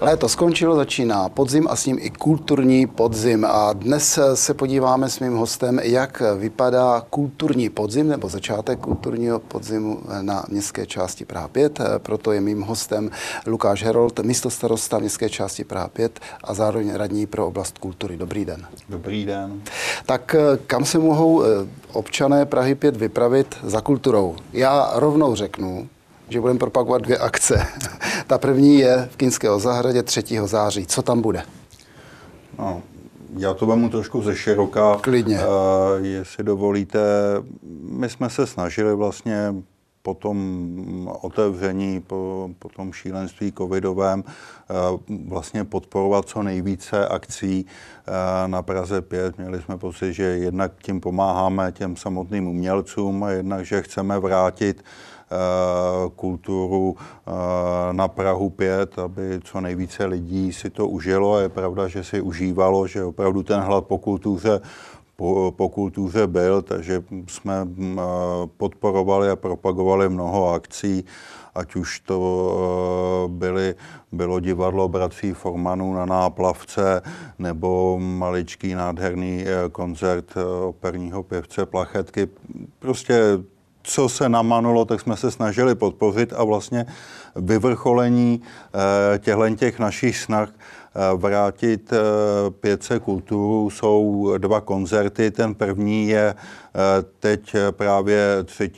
Léto skončilo, začíná podzim a s ním i kulturní podzim. A dnes se podíváme s mým hostem, jak vypadá kulturní podzim nebo začátek kulturního podzimu na městské části Praha 5. Proto je mým hostem Lukáš Herold, místo starosta městské části Praha 5 a zároveň radní pro oblast kultury. Dobrý den. Dobrý den. Tak eh, kam se mohou eh, občané Prahy 5 vypravit za kulturou? Já rovnou řeknu, že budeme propagovat dvě akce. Ta první je v Kinského zahradě 3. září. Co tam bude? No, já to vám trošku ze široka. Klidně. Uh, jestli dovolíte, my jsme se snažili vlastně po tom otevření, po, po tom šílenství covidovém eh, vlastně podporovat co nejvíce akcí eh, na Praze 5. Měli jsme pocit, že jednak tím pomáháme těm samotným umělcům a jednak, že chceme vrátit eh, kulturu na Prahu 5, aby co nejvíce lidí si to užilo. Je pravda, že si užívalo, že opravdu ten hlad po kultuře po, po kultuře byl, takže jsme mm, podporovali a propagovali mnoho akcí, ať už to e, byly, bylo divadlo bratří Formanů na náplavce, nebo maličký nádherný e, koncert e, operního pěvce Plachetky. Prostě co se namanulo, tak jsme se snažili podpořit a vlastně vyvrcholení eh, těchto těch našich snah eh, vrátit eh, pětce kulturu jsou dva koncerty. Ten první je teď právě 3.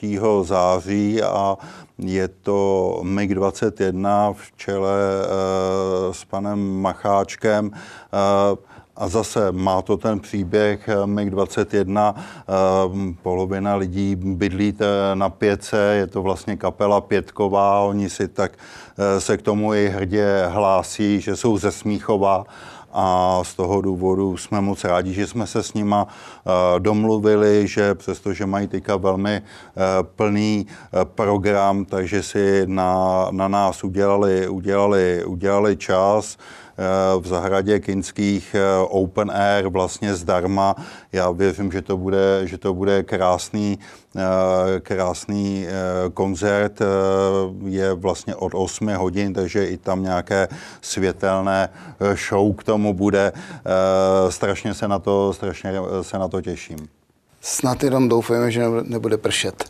září a je to MiG-21 v čele s panem Macháčkem. A zase má to ten příběh eh, MiG-21, eh, polovina lidí bydlí eh, na pětce, je to vlastně kapela pětková, oni si tak se k tomu i hrdě hlásí, že jsou ze Smíchova a z toho důvodu jsme moc rádi, že jsme se s nima domluvili, že přestože mají teďka velmi plný program, takže si na, na nás udělali, udělali, udělali čas v zahradě Kinských eh, Open Air vlastně zdarma. Já věřím, že to bude, že to bude krásný, eh, krásný eh, koncert. Je vlastně od 8 hodin, takže i tam nějaké světelné show k tomu bude. Strašně se na to, strašně se na to těším. Snad jenom doufáme, že nebude pršet.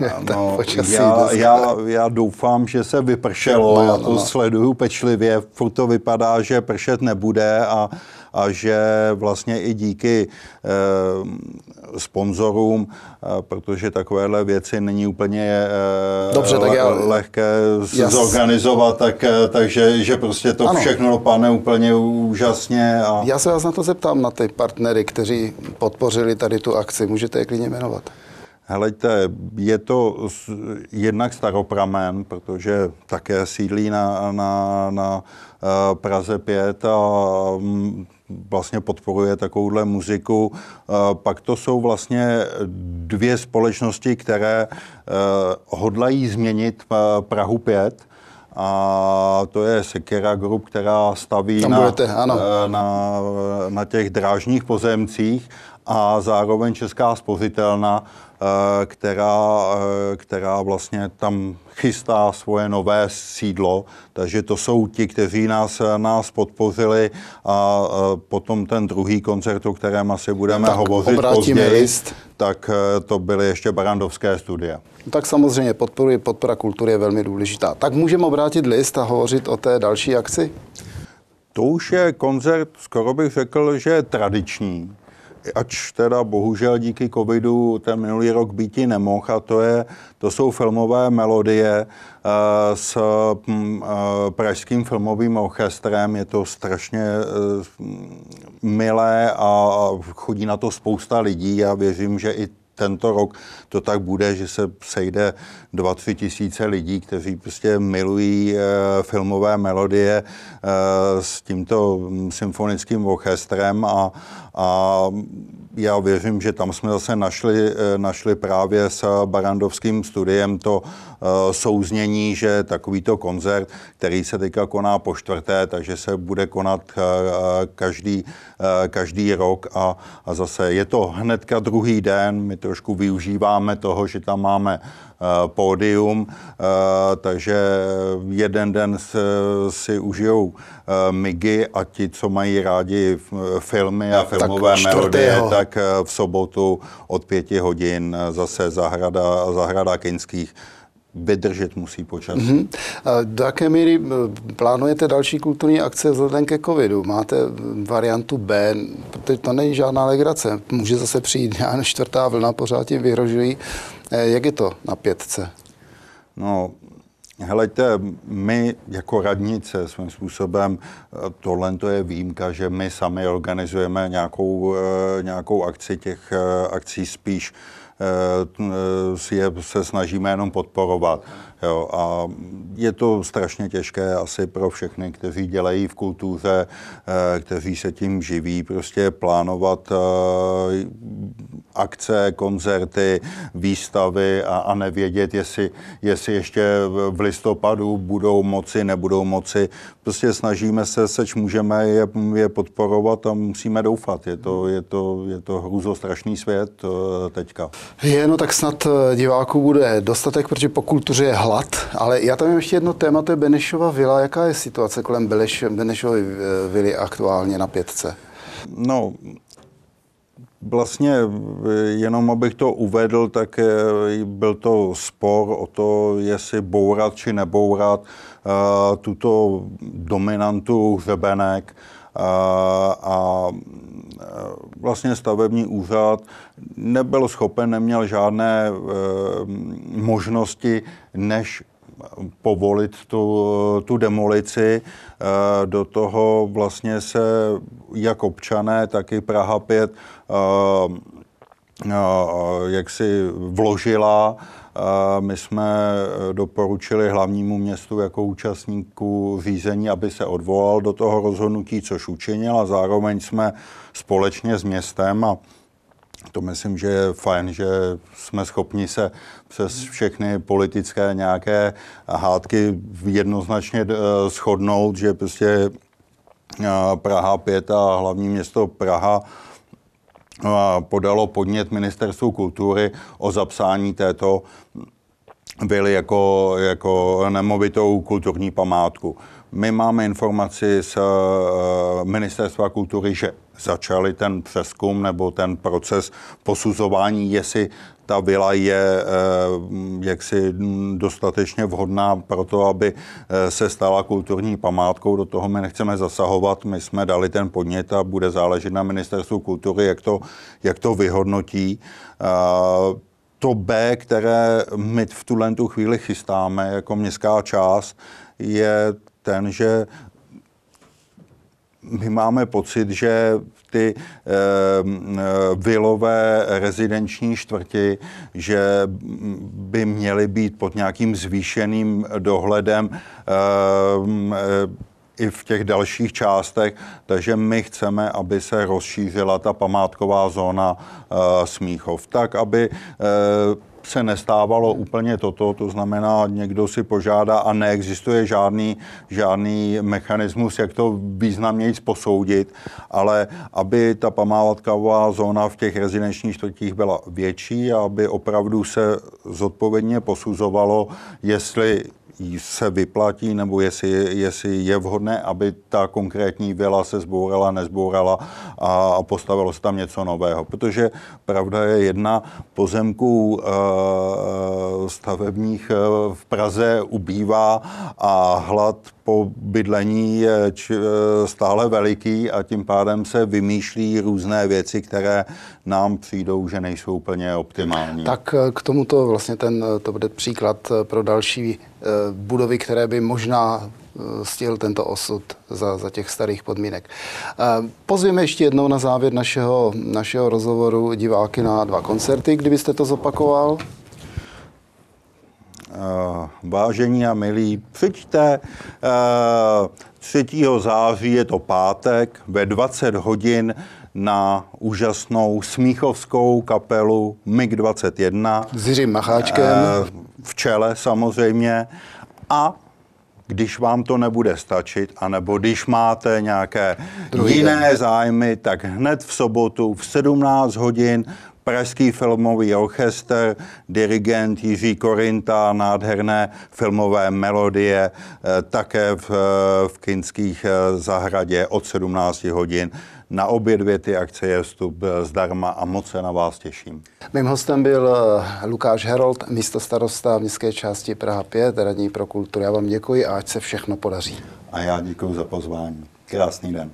no, počasí já, já, já doufám, že se vypršelo, no, no, já to sleduju pečlivě, furt to vypadá, že pršet nebude a a že vlastně i díky eh, sponzorům, eh, protože takovéhle věci není úplně eh, Dobře, tak já, lehké zorganizovat, tak, eh, takže že prostě to ano. všechno dopadne úplně úžasně. A... Já se vás na to zeptám, na ty partnery, kteří podpořili tady tu akci. Můžete je klidně jmenovat? Helejte, je to jednak staropramen, protože také sídlí na, na, na Praze 5 a mm, vlastně podporuje takovouhle muziku. Eh, pak to jsou vlastně dvě společnosti, které eh, hodlají změnit eh, Prahu 5 a to je Sekera Group, která staví na, budete, ano. na, na těch drážních pozemcích a zároveň Česká spořitelna, eh, která, eh, která vlastně tam chystá svoje nové sídlo. Takže to jsou ti, kteří nás, nás podpořili a eh, potom ten druhý koncert, o kterém asi budeme tak hovořit později, list. tak to byly ještě barandovské studie. Tak samozřejmě podporuji, podpora kultury je velmi důležitá. Tak můžeme obrátit list a hovořit o té další akci? To už je koncert, skoro bych řekl, že tradiční ač teda bohužel díky covidu ten minulý rok býti nemohl a to, je, to jsou filmové melodie eh, s hm, eh, Pražským filmovým orchestrem. Je to strašně eh, hm, milé a chodí na to spousta lidí. Já věřím, že i tento rok to tak bude, že se sejde 2-3 tisíce lidí, kteří prostě milují e, filmové melodie e, s tímto mm, symfonickým orchestrem a, a já věřím, že tam jsme zase našli, e, našli právě s Barandovským studiem to e, souznění, že takovýto koncert, který se teďka koná po čtvrté, takže se bude konat e, každý, e, každý rok a, a zase je to hnedka druhý den, my to trošku využíváme toho, že tam máme eh, pódium, eh, takže jeden den si užijou eh, migy a ti, co mají rádi filmy a filmové tak melodie, tak v sobotu od pěti hodin zase zahrada, zahrada Kinských vydržet musí počasí. Mm-hmm. Do jaké míry plánujete další kulturní akce vzhledem ke covidu? Máte variantu B, Teď to není žádná legrace. Může zase přijít já, čtvrtá vlna, pořád tím vyhrožují. E, jak je to na pětce? No, Helejte, my jako radnice svým způsobem, e, tohle to je výjimka, že my sami organizujeme nějakou, e, nějakou akci, těch akcí spíš Eh, eh, je se snažíme jenom podporovat. Jo, a je to strašně těžké asi pro všechny, kteří dělají v kultuře, eh, kteří se tím živí, prostě plánovat akce, koncerty, výstavy a, a nevědět, jestli, jestli ještě v listopadu budou moci, nebudou moci. Prostě snažíme se, seč můžeme je, je podporovat a musíme doufat. Je to, je to, je to hrůzostrašný svět eh, teďka. Je, no tak snad eh, diváků bude dostatek, protože po kultuře je hlad, ale já tam mám ještě jedno téma, to je Benešova vila. Jaká je situace kolem Benešovy eh, vily aktuálně na pětce? No, Vlastně e, jenom abych to uvedl, tak e, byl to spor o to, jestli bourat či nebourat e, tuto dominantu hřebenek. A vlastně stavební úřad nebyl schopen, neměl žádné možnosti, než povolit tu, tu demolici. Eh, do toho vlastně se jak občané, tak i Praha 5 eh, eh, jak si vložila. My jsme doporučili hlavnímu městu jako účastníku řízení, aby se odvolal do toho rozhodnutí, což učinil a zároveň jsme společně s městem a to myslím, že je fajn, že jsme schopni se přes všechny politické nějaké hádky jednoznačně eh, shodnout, že prostě eh, Praha 5 a hlavní město Praha eh, podalo podnět Ministerstvu kultury o zapsání této byly jako, jako nemovitou kulturní památku. My máme informaci z eh, Ministerstva kultury, že začali ten přeskum nebo ten proces posuzování, jestli ta vila je eh, jaksi dostatečně vhodná pro to, aby eh, se stala kulturní památkou. Do toho my nechceme zasahovat, my jsme dali ten podnět a bude záležet na ministerstvu kultury, jak to, jak to vyhodnotí to B, které my v tuhle tu chvíli chystáme jako městská část, je ten, že my máme pocit, že ty e, vilové rezidenční čtvrti, že by měly být pod nějakým zvýšeným dohledem e, i v těch dalších částech, takže my chceme, aby se rozšířila ta památková zóna uh, Smíchov, tak aby uh, se nestávalo úplně toto, to znamená, někdo si požádá a neexistuje žádný, žádný mechanismus, jak to významněji posoudit, ale aby ta památková zóna v těch rezidenčních čtvrtích byla větší a aby opravdu se zodpovědně posuzovalo, jestli se vyplatí, nebo jestli, jestli je vhodné, aby ta konkrétní vila se zbourala, nezbourala a, a postavilo se tam něco nového. Protože pravda je jedna, pozemků eh, stavebních eh, v Praze ubývá a hlad po bydlení je e, stále veliký a tím pádem se vymýšlí různé věci, které nám přijdou, že nejsou úplně optimální. Tak e, k tomuto vlastně ten, e, to bude příklad pro další budovy, které by možná stihl tento osud za, za těch starých podmínek. Pozvíme ještě jednou na závěr našeho, našeho rozhovoru diváky na dva koncerty, kdybyste to zopakoval vážení a milí, přijďte 3. Eh, září, je to pátek, ve 20 hodin na úžasnou smíchovskou kapelu MiG-21. S Jiřím Macháčkem. Eh, v čele samozřejmě. A když vám to nebude stačit, anebo když máte nějaké Druhý jiné den. zájmy, tak hned v sobotu v 17 hodin Pražský filmový orchestr, dirigent Jiří Korinta, nádherné filmové melodie, eh, také v, eh, v Kinských eh, zahradě od 17 hodin. Na obě dvě ty akce je vstup zdarma a moc se na vás těším. Mým hostem byl Lukáš Herold, místo starosta městské části Praha 5, radní pro kulturu. Já vám děkuji a ať se všechno podaří. A já děkuji za pozvání. Krásný den.